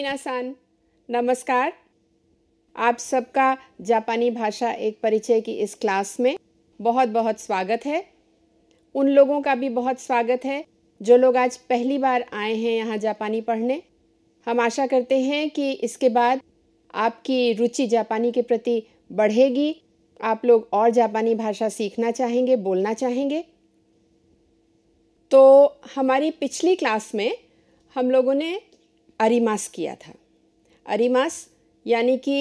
मीना सान नमस्कार आप सबका जापानी भाषा एक परिचय की इस क्लास में बहुत बहुत स्वागत है उन लोगों का भी बहुत स्वागत है जो लोग आज पहली बार आए हैं यहाँ जापानी पढ़ने हम आशा करते हैं कि इसके बाद आपकी रुचि जापानी के प्रति बढ़ेगी आप लोग और जापानी भाषा सीखना चाहेंगे बोलना चाहेंगे तो हमारी पिछली क्लास में हम लोगों ने अरिमास किया था अरिमास यानी कि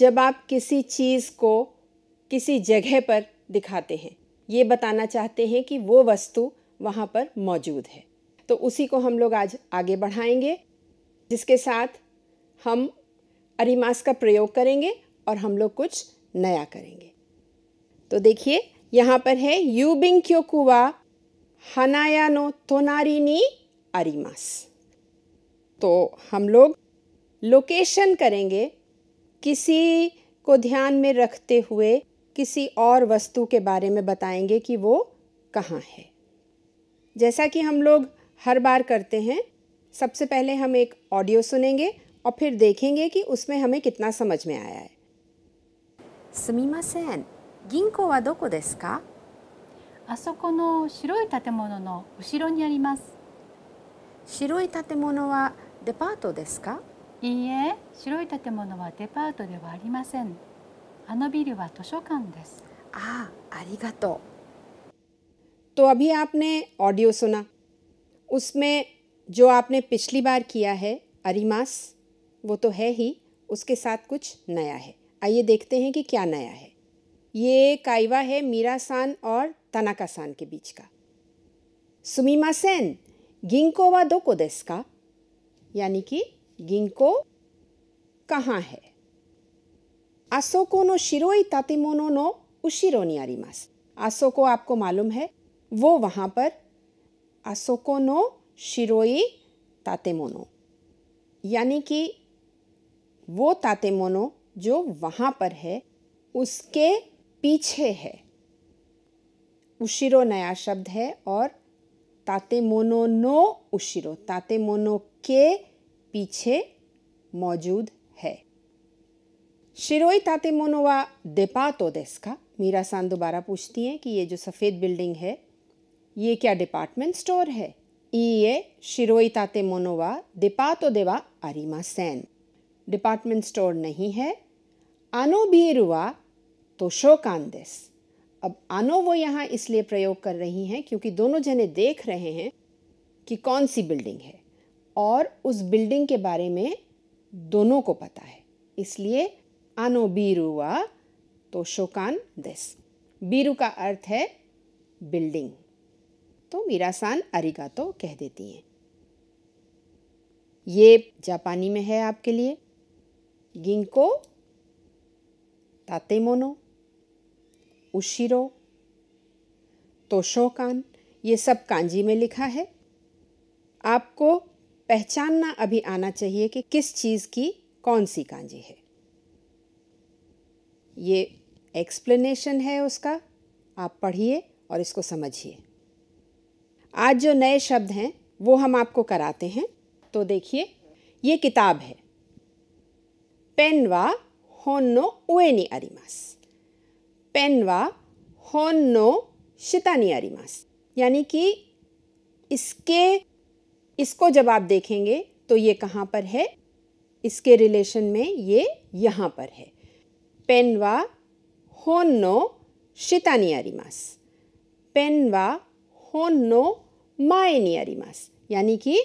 जब आप किसी चीज़ को किसी जगह पर दिखाते हैं ये बताना चाहते हैं कि वो वस्तु वहाँ पर मौजूद है तो उसी को हम लोग आज आगे बढ़ाएंगे जिसके साथ हम अरिमास का प्रयोग करेंगे और हम लोग कुछ नया करेंगे तो देखिए यहाँ पर है यूबिंग कुआ हनाया नो तोनारी नी अरिमास तो हम लोग लोकेशन करेंगे किसी को ध्यान में रखते हुए किसी और वस्तु के बारे में बताएंगे कि वो कहाँ है जैसा कि हम लोग हर बार करते हैं सबसे पहले हम एक ऑडियो सुनेंगे और फिर देखेंगे कि उसमें हमें कितना समझ में आया है सेन गिंको उशिरो दोको शिरोई तातेमोनो वा デパートですかいいえ白い建物はデパートではありませんあのビルは図書館ですあありがとうとあびあぷねオりディオソナうすめじょあぷねぴしりばきやへありますぼとへひうすけさっくちなやへあいえできてへんけきゃなやへいえかいわへみらさんおたなかさんけびちかすみません銀行はどこですか यानी कि गिंको कहाँ है आसोको नो शिरोई तातिमोनो नो उशिरो नी आसोको आपको मालूम है वो वहाँ पर आसोको नो शिरोई तातेमोनो यानी कि वो तातेमोनो जो वहाँ पर है उसके पीछे है उशिरो नया शब्द है और ताते मोनो नो उशिरो ताते मोनो के पीछे मौजूद है शिरोई ताते मोनो वा डिपातो देस्का मीरा सान दोबारा पूछती हैं कि ये जो सफ़ेद बिल्डिंग है ये क्या डिपार्टमेंट स्टोर है ई ये शिरोई ताते मोनो वा डिपातो देवा अरिमा सैन डिपार्टमेंट स्टोर नहीं है अनुबीरुआ तो शोकान देस अब आनो वो यहाँ इसलिए प्रयोग कर रही हैं क्योंकि दोनों जने देख रहे हैं कि कौन सी बिल्डिंग है और उस बिल्डिंग के बारे में दोनों को पता है इसलिए आनो बीरू वा तो शोकान दिस बीरू का अर्थ है बिल्डिंग तो मीरासान अरिगा तो कह देती हैं ये जापानी में है आपके लिए गिंको तातेमोनो उशिरो तोशोकान ये सब कांजी में लिखा है आपको पहचानना अभी आना चाहिए कि किस चीज़ की कौन सी कांजी है ये एक्सप्लेनेशन है उसका आप पढ़िए और इसको समझिए आज जो नए शब्द हैं वो हम आपको कराते हैं तो देखिए ये किताब है पेन वा होन्नो उएनी अरिमास होन नो यानी कि इसके इसको जब आप देखेंगे तो ये कहाँ पर है इसके रिलेशन में ये यहाँ पर है पेन वा होन नो शिता नी अरिमास पेन वा होन नो माए नी अरिमास यानी कि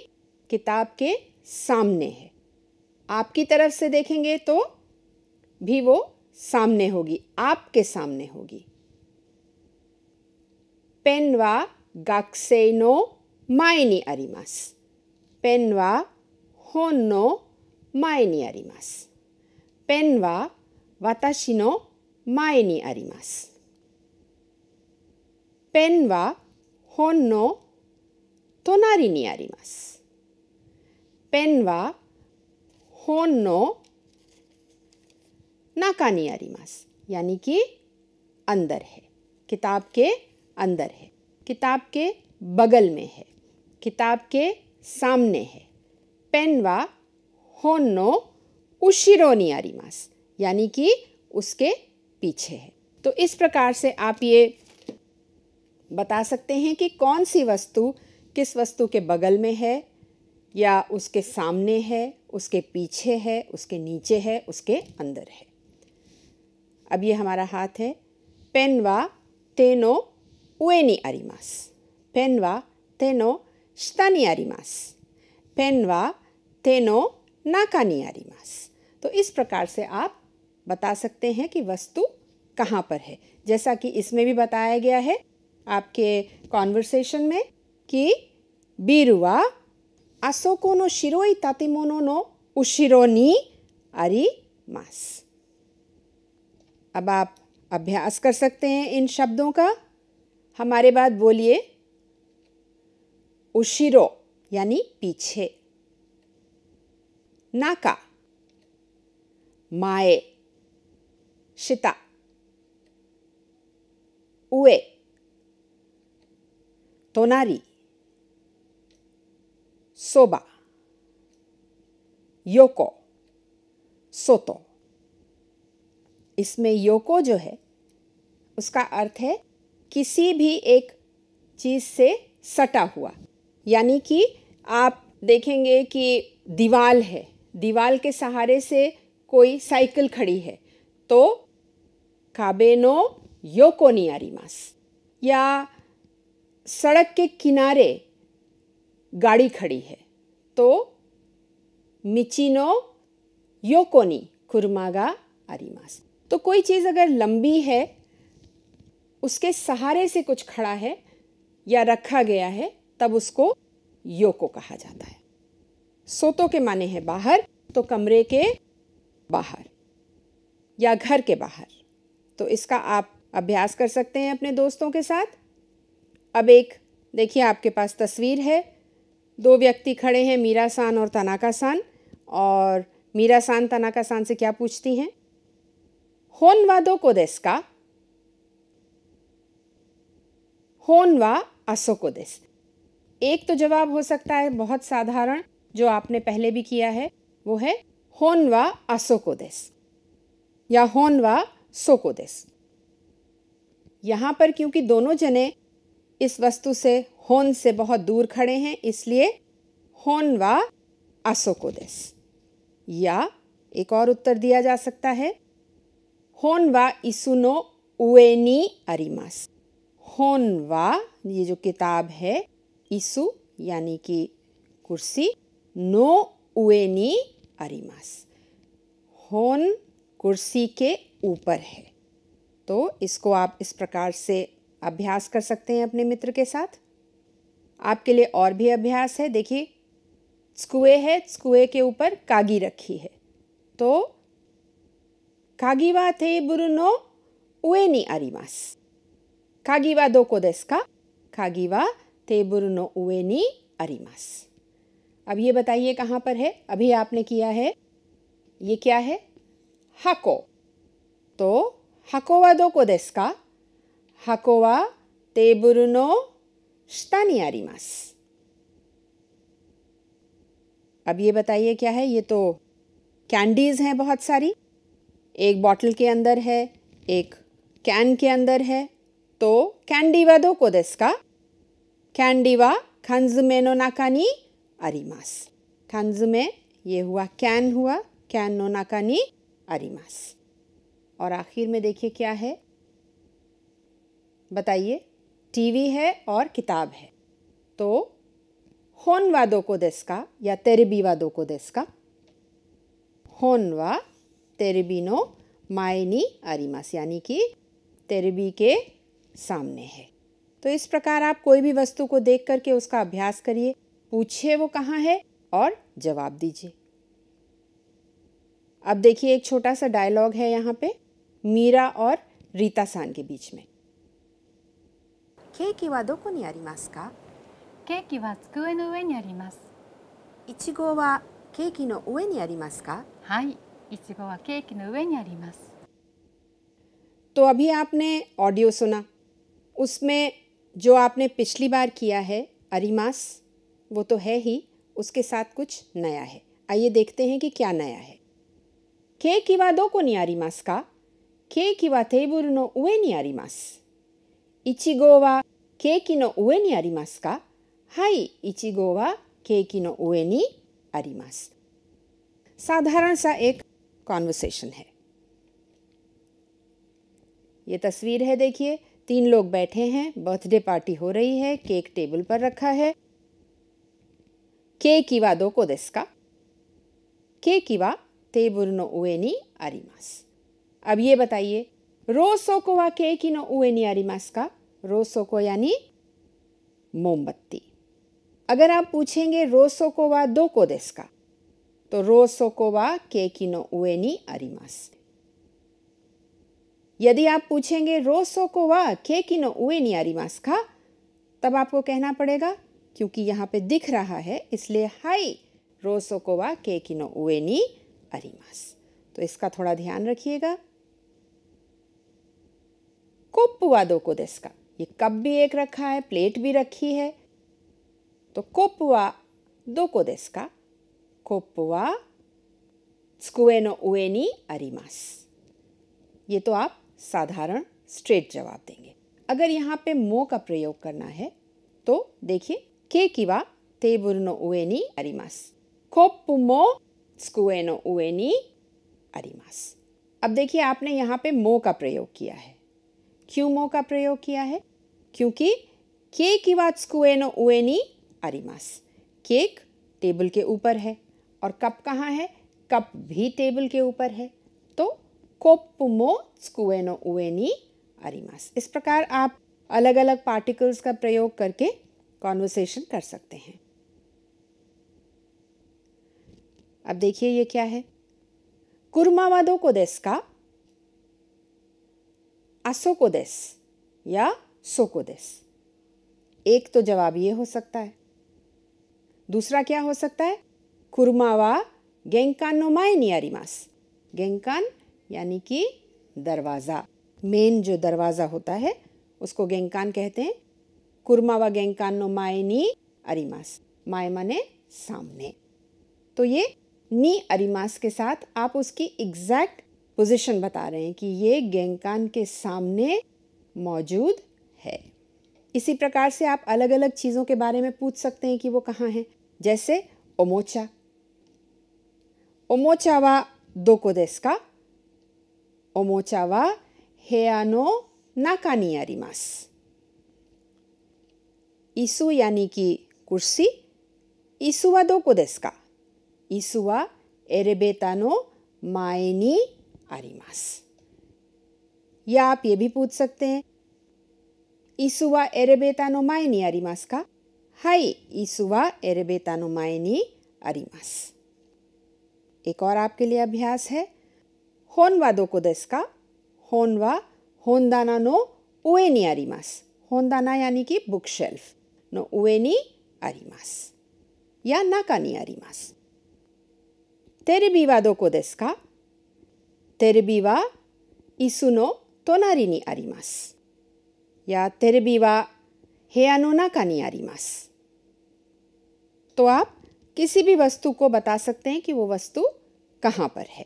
किताब के सामने है आपकी तरफ से देखेंगे तो भी वो सामने होगी आपके सामने होगी ペンは学生の前にあります。ペンは本の前にあります。ペンは私の前にあります。ペンは本の隣にあります。ペンは本の नाका नि अरिमास यानी कि अंदर है किताब के अंदर है किताब के बगल में है किताब के सामने है पेन व होनो उशिरो नि अरिमास यानी कि उसके पीछे है तो इस प्रकार से आप ये बता सकते हैं कि कौन सी वस्तु किस वस्तु के बगल में है या उसके सामने है उसके पीछे है उसके नीचे है उसके अंदर है अब ये हमारा हाथ है पेन वा तेनो उएनी अरिमास पेन वा तेनो शतानी अरिमास पेन वा तेनो नाकानी अरिमास तो इस प्रकार से आप बता सकते हैं कि वस्तु कहाँ पर है जैसा कि इसमें भी बताया गया है आपके कॉन्वर्सेशन में कि बीरुआ असोकोनो नो शिरोई तातिमोनो नो उशिरोनी मास अब आप अभ्यास कर सकते हैं इन शब्दों का हमारे बाद बोलिए उशिरो यानी पीछे नाका माए शिता उए तोनारी सोबा योको सोतो इसमें योको जो है उसका अर्थ है किसी भी एक चीज़ से सटा हुआ यानी कि आप देखेंगे कि दीवाल है दीवाल के सहारे से कोई साइकिल खड़ी है तो काबेनो योको नियारीमास या सड़क के किनारे गाड़ी खड़ी है तो मिचिनो योकोनी कुरमागा आरिमास तो कोई चीज़ अगर लंबी है उसके सहारे से कुछ खड़ा है या रखा गया है तब उसको योको कहा जाता है सोतो के माने हैं बाहर तो कमरे के बाहर या घर के बाहर तो इसका आप अभ्यास कर सकते हैं अपने दोस्तों के साथ अब एक देखिए आपके पास तस्वीर है दो व्यक्ति खड़े हैं मीरा सान और तनाका सान और मीरा सान तनाका सान से क्या पूछती हैं का एक तो जवाब हो सकता है बहुत साधारण जो आपने पहले भी किया है वो है असो को देस या सो को देस यहाँ पर क्योंकि दोनों जने इस वस्तु से होन से बहुत दूर खड़े हैं इसलिए असो को देस या एक और उत्तर दिया जा सकता है होन वा इसुनो उनी अरिमास होन वा ये जो किताब है इसु यानी कि कुर्सी नो उनी अरिमास होन कुर्सी के ऊपर है तो इसको आप इस प्रकार से अभ्यास कर सकते हैं अपने मित्र के साथ आपके लिए और भी अभ्यास है देखिए स्कुए है स्कुए के ऊपर कागी रखी है तो 鍵はテーブルの上にあります。鍵はどこですか鍵はテーブルの上にあります。अब ये बताइए कहाँ पर है अभी आपने किया है ये क्या है हको तो हको वा दो को देस का हको वा टेबुल नो शिता नहीं अब ये बताइए क्या है ये तो कैंडीज हैं बहुत सारी एक बॉटल के अंदर है एक कैन के अंदर है तो कैंडीवा दो को दस का कैंडीवा खंज में नो नाकानी अरिमास खंज में ये हुआ कैन हुआ कैन नो नाकानी अरिमास और आखिर में देखिए क्या है बताइए टीवी है और किताब है तो होन वादो को देस का या तेरे बीवा दो को देस का होन वा नो मायनी अरिमास यानी कि तेरबी के सामने है तो इस प्रकार आप कोई भी वस्तु को देख करके उसका अभ्यास करिए पूछिए वो कहाँ है और जवाब दीजिए अब देखिए एक छोटा सा डायलॉग है यहाँ पे मीरा और रीता सान के बीच में केक की वादों को नो आ रही मास का ケーキは机の上にあります。いちごはケーキの上にありますか？はい。いちごはケーキの上にあります。तो अभी आपने ऑडियो सुना उसमें जो आपने पिछली बार किया है अरिमास वो तो है ケーキはどこにありますかケーキはテーブルの上にあります。いちごはケーキの上にありますかはい、いちごはケーキの上にあります。साधारण सा एक कॉन्वर्सेशन है ये तस्वीर है देखिए तीन लोग बैठे हैं बर्थडे पार्टी हो रही है केक टेबल पर रखा है के किवा दो को देस का केक इवा टेबल नो उए नी आरिमास अब ये बताइए रोसो को वा के की नो उए नी आरिमास का रोसो को यानी मोमबत्ती अगर आप पूछेंगे रोसो को वा दो को देस का とろうそくはケーキの上にあります。यदि तो आप पूछेंगे रोज सोको वा के की नो उए नी अरिमास का तब आपको कहना पड़ेगा क्योंकि यहाँ पे दिख रहा है इसलिए हाई रोसो सोको वा के की नो उए नी अरिमास तो इसका थोड़ा ध्यान रखिएगा वा दो को देश का ये कप भी एक रखा है प्लेट भी रखी है तो कोप्पु वा दो को देश का コップは机の上にあります。ये तो आप साधारण स्ट्रेट जवाब देंगे अगर यहाँ पे मो का प्रयोग करना है तो देखिए की वा टेबल नो उए नी अरिमास कोप मो स्कुए नो उए नी अरिमास अब देखिए आपने यहाँ पे मो का प्रयोग किया है क्यों मो का प्रयोग किया है क्योंकि केक की वा स्कुए नो उए नी अरिमास केक टेबल के ऊपर है और कप कहाँ है कप भी टेबल के ऊपर है तो कोप मो स्कुएनो उएनी अरिमास इस प्रकार आप अलग अलग पार्टिकल्स का प्रयोग करके कॉन्वर्सेशन कर सकते हैं अब देखिए ये क्या है कुरमावादो को देस का असो को देस या सो को देस एक तो जवाब ये हो सकता है दूसरा क्या हो सकता है कुरमा वा गेंकान नो माए यानी कि दरवाज़ा मेन जो दरवाज़ा होता है उसको गेंकान कहते हैं कुरमावा व गेंकान नो माए नी अरिमास माए माने सामने तो ये नी अरिमास के साथ आप उसकी एग्जैक्ट पोजीशन बता रहे हैं कि ये गेंकान के सामने मौजूद है इसी प्रकार से आप अलग अलग चीज़ों के बारे में पूछ सकते हैं कि वो कहाँ है जैसे ओमोचा おもちゃはどこですかおもちゃは部屋の中にあります。椅子やにき、くし椅子はどこですか椅子はエレベーターの前にあります。や、ピエビプツて。椅子はエレベーターの前にありますかはい、椅子はエレベーターの前にあります。एक और आपके लिए अभ्यास है 本はどこですか本は本棚の上にあります。本棚にき b ックシェ h e l f の上にあります。や中にあります。テレビはどこですかテレビは椅子の隣にあります。やテレビは部屋の中にあります。とは किसी भी वस्तु को बता सकते हैं कि वो वस्तु कहाँ पर है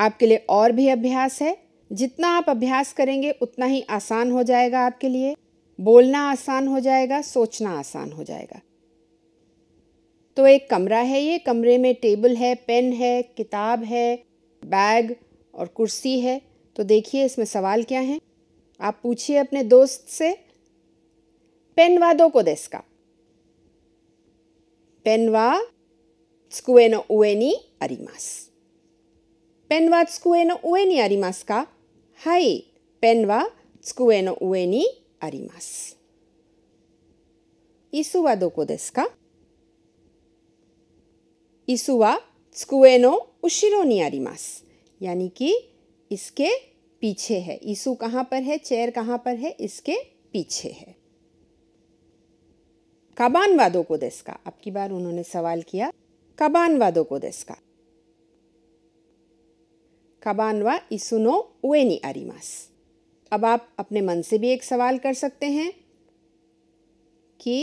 आपके लिए और भी अभ्यास है जितना आप अभ्यास करेंगे उतना ही आसान हो जाएगा आपके लिए बोलना आसान हो जाएगा सोचना आसान हो जाएगा तो एक कमरा है ये कमरे में टेबल है पेन है किताब है बैग और कुर्सी है तो देखिए इसमें सवाल क्या है आप पूछिए अपने दोस्त से पेन वादों को देश का ペンは机の上にあります。ペンは机の上にありますかはい、ペンは机の上にあります。椅子はどこですか椅子は机の後ろにあります。やにき、いすけ、ピチी छ े है 椅子 कहाँ पर ह か चेयर कहाँ पर वादो को देश का अब की बार उन्होंने सवाल किया कबान वादो को देश कबान काबान व इसुनो उएनी अरिमास अब आप अपने मन से भी एक सवाल कर सकते हैं कि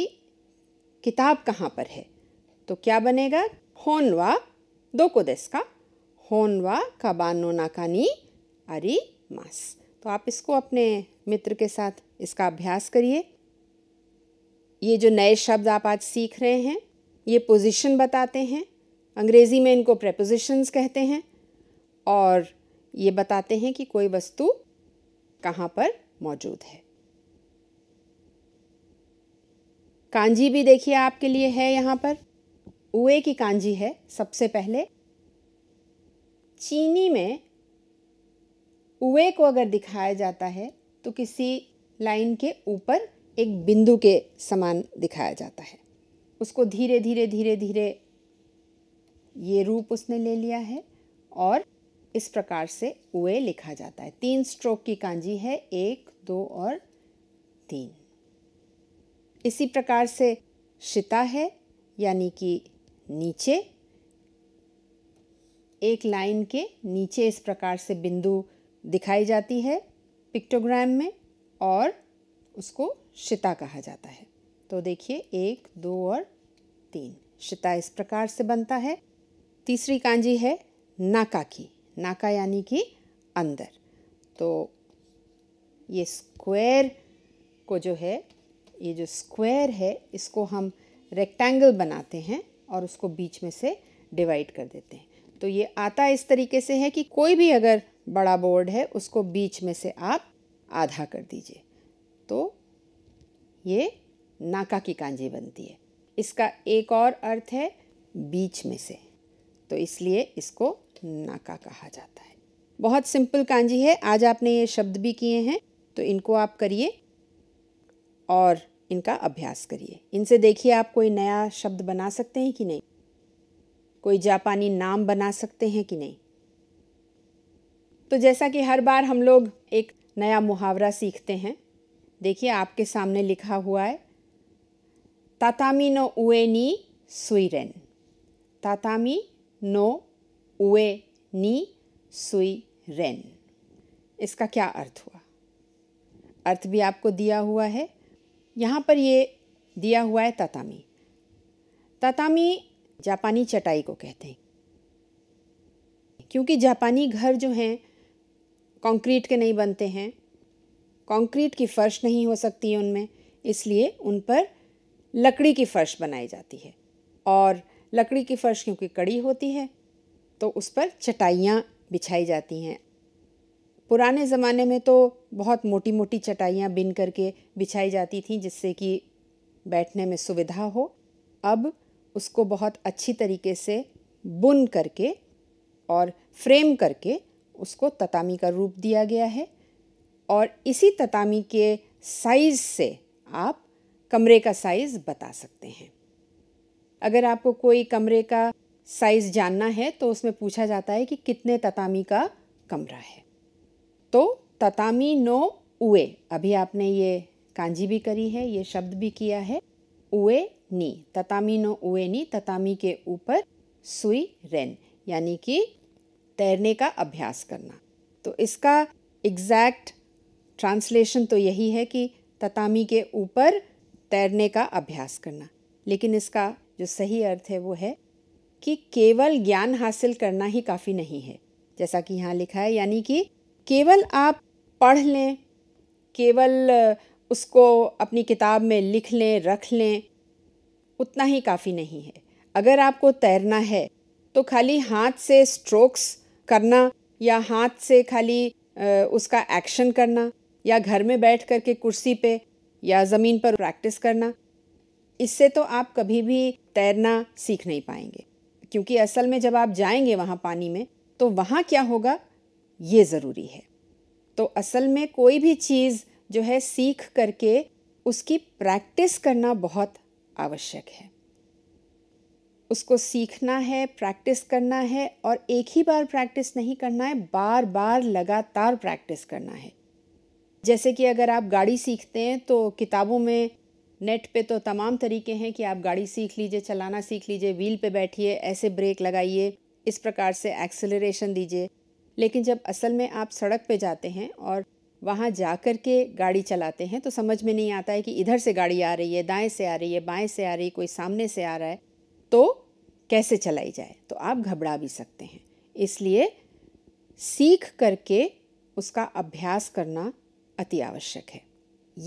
किताब कहाँ पर है तो क्या बनेगा होन वा दो को दस का होन वा कबानो नाकानी अरिमास तो आप इसको अपने मित्र के साथ इसका अभ्यास करिए ये जो नए शब्द आप आज सीख रहे हैं ये पोजीशन बताते हैं अंग्रेज़ी में इनको प्रेपोजिशंस कहते हैं और ये बताते हैं कि कोई वस्तु कहाँ पर मौजूद है कांजी भी देखिए आपके लिए है यहाँ पर उए की कांजी है सबसे पहले चीनी में उए को अगर दिखाया जाता है तो किसी लाइन के ऊपर एक बिंदु के समान दिखाया जाता है उसको धीरे धीरे धीरे धीरे ये रूप उसने ले लिया है और इस प्रकार से उए लिखा जाता है तीन स्ट्रोक की कांजी है एक दो और तीन इसी प्रकार से शिता है यानी कि नीचे एक लाइन के नीचे इस प्रकार से बिंदु दिखाई जाती है पिक्टोग्राम में और उसको शिता कहा जाता है तो देखिए एक दो और तीन शिता इस प्रकार से बनता है तीसरी कांजी है नाका की नाका यानी कि अंदर तो ये स्क्वायर को जो है ये जो स्क्वायर है इसको हम रेक्टेंगल बनाते हैं और उसको बीच में से डिवाइड कर देते हैं तो ये आता इस तरीके से है कि कोई भी अगर बड़ा बोर्ड है उसको बीच में से आप आधा कर दीजिए तो ये नाका की कांजी बनती है इसका एक और अर्थ है बीच में से तो इसलिए इसको नाका कहा जाता है बहुत सिंपल कांजी है आज आपने ये शब्द भी किए हैं तो इनको आप करिए और इनका अभ्यास करिए इनसे देखिए आप कोई नया शब्द बना सकते हैं कि नहीं कोई जापानी नाम बना सकते हैं कि नहीं तो जैसा कि हर बार हम लोग एक नया मुहावरा सीखते हैं देखिए आपके सामने लिखा हुआ है तातामी नो उए नी सुइरेन तातामी नो उए नी सुई रेन इसका क्या अर्थ हुआ अर्थ भी आपको दिया हुआ है यहाँ पर ये दिया हुआ है तातामी तातामी जापानी चटाई को कहते हैं क्योंकि जापानी घर जो हैं कंक्रीट के नहीं बनते हैं कंक्रीट की फ़र्श नहीं हो सकती उनमें इसलिए उन पर लकड़ी की फ़र्श बनाई जाती है और लकड़ी की फ़र्श क्योंकि कड़ी होती है तो उस पर चटाइयाँ बिछाई जाती हैं पुराने ज़माने में तो बहुत मोटी मोटी चटाइयाँ बिन करके बिछाई जाती थी जिससे कि बैठने में सुविधा हो अब उसको बहुत अच्छी तरीके से बुन करके और फ्रेम करके उसको ततामी का रूप दिया गया है और इसी ततामी के साइज़ से आप कमरे का साइज़ बता सकते हैं अगर आपको कोई कमरे का साइज़ जानना है तो उसमें पूछा जाता है कि कितने ततामी का कमरा है तो ततामी नो उए अभी आपने ये कांजी भी करी है ये शब्द भी किया है उए नी ततामी नो उए नी ततामी के ऊपर सुई रेन यानी कि तैरने का अभ्यास करना तो इसका एग्जैक्ट ट्रांसलेशन तो यही है कि ततामी के ऊपर तैरने का अभ्यास करना लेकिन इसका जो सही अर्थ है वो है कि केवल ज्ञान हासिल करना ही काफ़ी नहीं है जैसा कि यहाँ लिखा है यानी कि केवल आप पढ़ लें केवल उसको अपनी किताब में लिख लें रख लें उतना ही काफ़ी नहीं है अगर आपको तैरना है तो खाली हाथ से स्ट्रोक्स करना या हाथ से खाली उसका एक्शन करना या घर में बैठ कर के कुर्सी पे या ज़मीन पर प्रैक्टिस करना इससे तो आप कभी भी तैरना सीख नहीं पाएंगे क्योंकि असल में जब आप जाएंगे वहाँ पानी में तो वहाँ क्या होगा ये ज़रूरी है तो असल में कोई भी चीज़ जो है सीख करके उसकी प्रैक्टिस करना बहुत आवश्यक है उसको सीखना है प्रैक्टिस करना है और एक ही बार प्रैक्टिस नहीं करना है बार बार लगातार प्रैक्टिस करना है जैसे कि अगर आप गाड़ी सीखते हैं तो किताबों में नेट पे तो तमाम तरीके हैं कि आप गाड़ी सीख लीजिए चलाना सीख लीजिए व्हील पे बैठिए ऐसे ब्रेक लगाइए इस प्रकार से एक्सेलरेशन दीजिए लेकिन जब असल में आप सड़क पे जाते हैं और वहाँ जा कर के गाड़ी चलाते हैं तो समझ में नहीं आता है कि इधर से गाड़ी आ रही है दाएं से आ रही है बाएं से आ रही है कोई सामने से आ रहा है तो कैसे चलाई जाए तो आप घबरा भी सकते हैं इसलिए सीख करके उसका अभ्यास करना अति आवश्यक है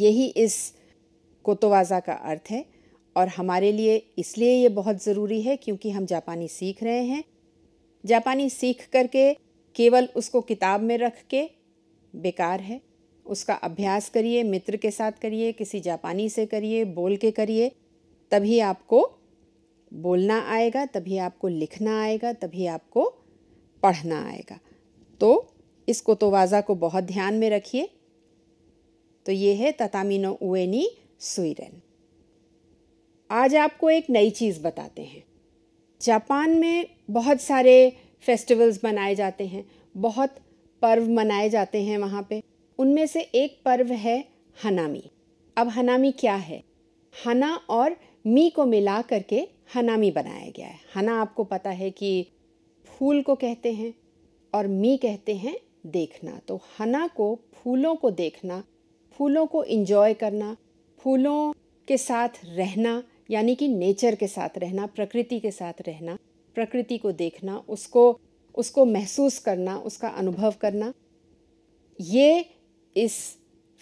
यही इस कोतोवाज़ा का अर्थ है और हमारे लिए इसलिए ये बहुत ज़रूरी है क्योंकि हम जापानी सीख रहे हैं जापानी सीख करके केवल उसको किताब में रख के बेकार है उसका अभ्यास करिए मित्र के साथ करिए किसी जापानी से करिए बोल के करिए तभी आपको बोलना आएगा तभी आपको लिखना आएगा तभी आपको पढ़ना आएगा तो इस कोतोवाज़ा को बहुत ध्यान में रखिए तो ये है ततामिनो उएनी सुइरेन आज आपको एक नई चीज़ बताते हैं जापान में बहुत सारे फेस्टिवल्स मनाए जाते हैं बहुत पर्व मनाए जाते हैं वहाँ पे उनमें से एक पर्व है हनामी अब हनामी क्या है हना और मी को मिला करके हनामी बनाया गया है हना आपको पता है कि फूल को कहते हैं और मी कहते हैं देखना तो हना को फूलों को देखना फूलों को इंजॉय करना फूलों के साथ रहना यानी कि नेचर के साथ रहना प्रकृति के साथ रहना प्रकृति को देखना उसको उसको महसूस करना उसका अनुभव करना ये इस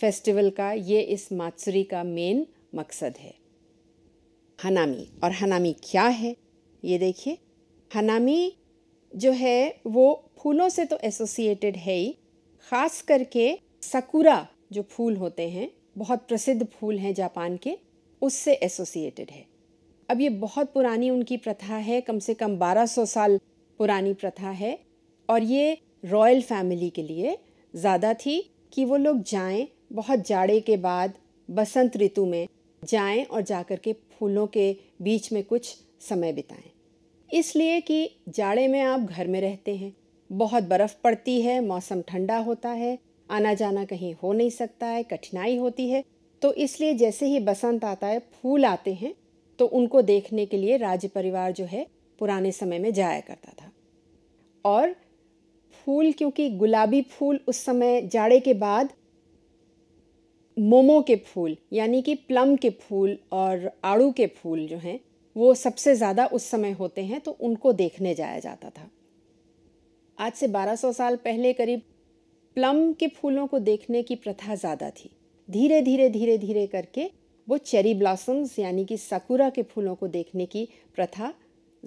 फेस्टिवल का ये इस मात्सुरी का मेन मकसद है हनामी और हनामी क्या है ये देखिए हनामी जो है वो फूलों से तो एसोसिएटेड है ही ख़ास करके सकुरा जो फूल होते हैं बहुत प्रसिद्ध फूल हैं जापान के उससे एसोसिएटेड है अब ये बहुत पुरानी उनकी प्रथा है कम से कम 1200 साल पुरानी प्रथा है और ये रॉयल फैमिली के लिए ज़्यादा थी कि वो लोग जाएं बहुत जाड़े के बाद बसंत ऋतु में जाएं और जाकर के फूलों के बीच में कुछ समय बिताएं इसलिए कि जाड़े में आप घर में रहते हैं बहुत बर्फ़ पड़ती है मौसम ठंडा होता है आना जाना कहीं हो नहीं सकता है कठिनाई होती है तो इसलिए जैसे ही बसंत आता है फूल आते हैं तो उनको देखने के लिए राज्य परिवार जो है पुराने समय में जाया करता था और फूल क्योंकि गुलाबी फूल उस समय जाड़े के बाद मोमो के फूल यानी कि प्लम के फूल और आड़ू के फूल जो हैं वो सबसे ज़्यादा उस समय होते हैं तो उनको देखने जाया जाता था आज से 1200 साल पहले करीब प्लम के फूलों को देखने की प्रथा ज़्यादा थी धीरे धीरे धीरे धीरे करके वो चेरी ब्लॉसम्स यानी कि सकुरा के फूलों को देखने की प्रथा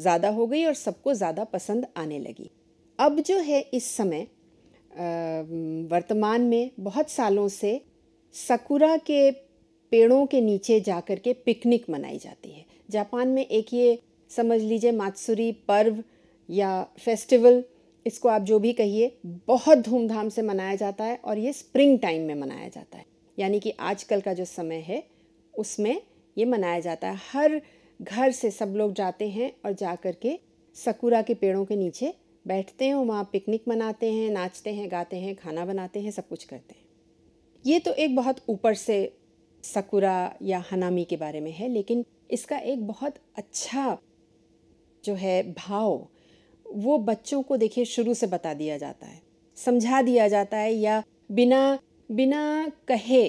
ज़्यादा हो गई और सबको ज़्यादा पसंद आने लगी अब जो है इस समय वर्तमान में बहुत सालों से सकुरा के पेड़ों के नीचे जा कर के पिकनिक मनाई जाती है जापान में एक ये समझ लीजिए मात्सुरी पर्व या फेस्टिवल इसको आप जो भी कहिए बहुत धूमधाम से मनाया जाता है और ये स्प्रिंग टाइम में मनाया जाता है यानी कि आजकल का जो समय है उसमें ये मनाया जाता है हर घर से सब लोग जाते हैं और जा कर के सकुरा के पेड़ों के नीचे बैठते हैं और वहाँ पिकनिक मनाते हैं नाचते हैं गाते हैं खाना बनाते हैं सब कुछ करते हैं ये तो एक बहुत ऊपर से सकुरा या हनामी के बारे में है लेकिन इसका एक बहुत अच्छा जो है भाव वो बच्चों को देखिए शुरू से बता दिया जाता है समझा दिया जाता है या बिना बिना कहे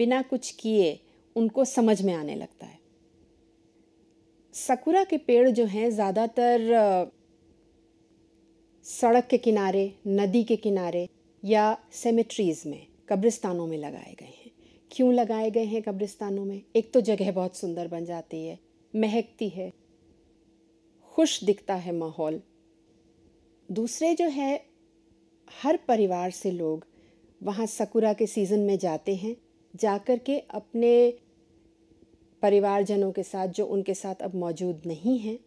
बिना कुछ किए उनको समझ में आने लगता है सकुरा के पेड़ जो हैं ज़्यादातर सड़क के किनारे नदी के किनारे या सेमेट्रीज़ में कब्रिस्तानों में लगाए गए हैं क्यों लगाए गए हैं कब्रिस्तानों में एक तो जगह बहुत सुंदर बन जाती है महकती है खुश दिखता है माहौल दूसरे जो है हर परिवार से लोग वहाँ सकुरा के सीज़न में जाते हैं जा कर के अपने परिवारजनों के साथ जो उनके साथ अब मौजूद नहीं हैं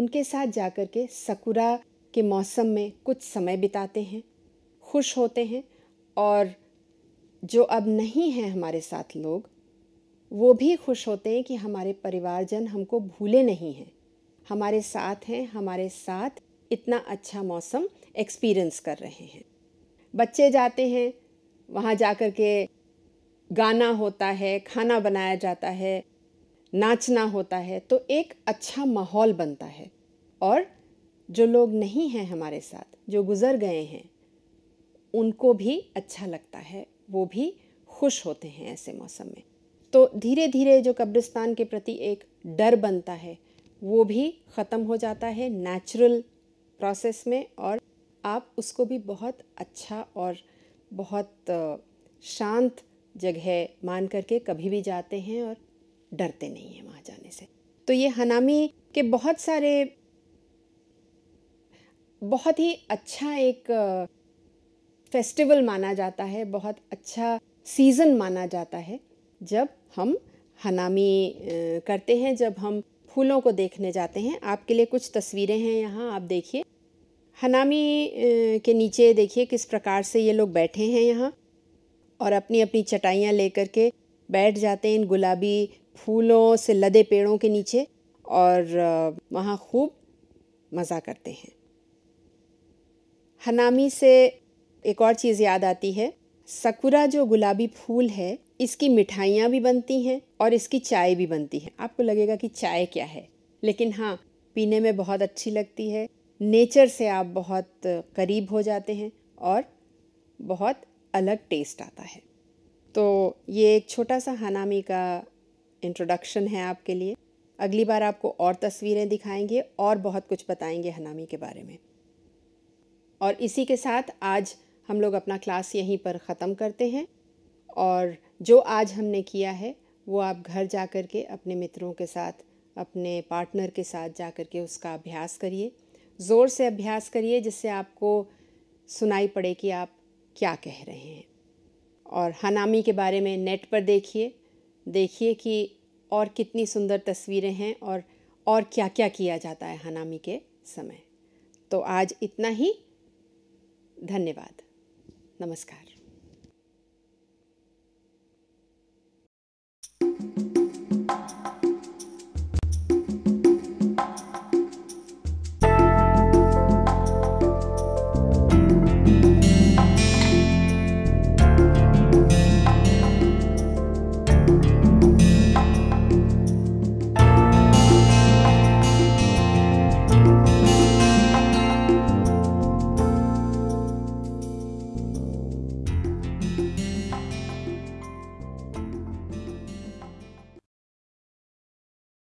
उनके साथ जा कर के सकुरा के मौसम में कुछ समय बिताते हैं खुश होते हैं और जो अब नहीं हैं हमारे साथ लोग वो भी खुश होते हैं कि हमारे परिवारजन हमको भूले नहीं हैं हमारे साथ हैं हमारे साथ इतना अच्छा मौसम एक्सपीरियंस कर रहे हैं बच्चे जाते हैं वहाँ जा कर के गाना होता है खाना बनाया जाता है नाचना होता है तो एक अच्छा माहौल बनता है और जो लोग नहीं हैं हमारे साथ जो गुज़र गए हैं उनको भी अच्छा लगता है वो भी खुश होते हैं ऐसे मौसम में तो धीरे धीरे जो कब्रिस्तान के प्रति एक डर बनता है वो भी ख़त्म हो जाता है नेचुरल प्रोसेस में और आप उसको भी बहुत अच्छा और बहुत शांत जगह मान करके कभी भी जाते हैं और डरते नहीं हैं वहाँ जाने से तो ये हनामी के बहुत सारे बहुत ही अच्छा एक फेस्टिवल माना जाता है बहुत अच्छा सीज़न माना जाता है जब हम हनामी करते हैं जब हम फूलों को देखने जाते हैं आपके लिए कुछ तस्वीरें हैं यहाँ आप देखिए हनामी के नीचे देखिए किस प्रकार से ये लोग बैठे हैं यहाँ और अपनी अपनी चटाइयाँ लेकर के बैठ जाते हैं इन गुलाबी फूलों से लदे पेड़ों के नीचे और वहाँ खूब मज़ा करते हैं हनामी से एक और चीज़ याद आती है सकुरा जो गुलाबी फूल है इसकी मिठाइयाँ भी बनती हैं और इसकी चाय भी बनती है आपको लगेगा कि चाय क्या है लेकिन हाँ पीने में बहुत अच्छी लगती है नेचर से आप बहुत करीब हो जाते हैं और बहुत अलग टेस्ट आता है तो ये एक छोटा सा हनामी का इंट्रोडक्शन है आपके लिए अगली बार आपको और तस्वीरें दिखाएंगे और बहुत कुछ बताएंगे हनामी के बारे में और इसी के साथ आज हम लोग अपना क्लास यहीं पर ख़त्म करते हैं और जो आज हमने किया है वो आप घर जा कर के अपने मित्रों के साथ अपने पार्टनर के साथ जा कर के उसका अभ्यास करिए ज़ोर से अभ्यास करिए जिससे आपको सुनाई पड़े कि आप क्या कह रहे हैं और हनामी के बारे में नेट पर देखिए देखिए कि और कितनी सुंदर तस्वीरें हैं और और क्या क्या किया जाता है हनामी के समय तो आज इतना ही धन्यवाद नमस्कार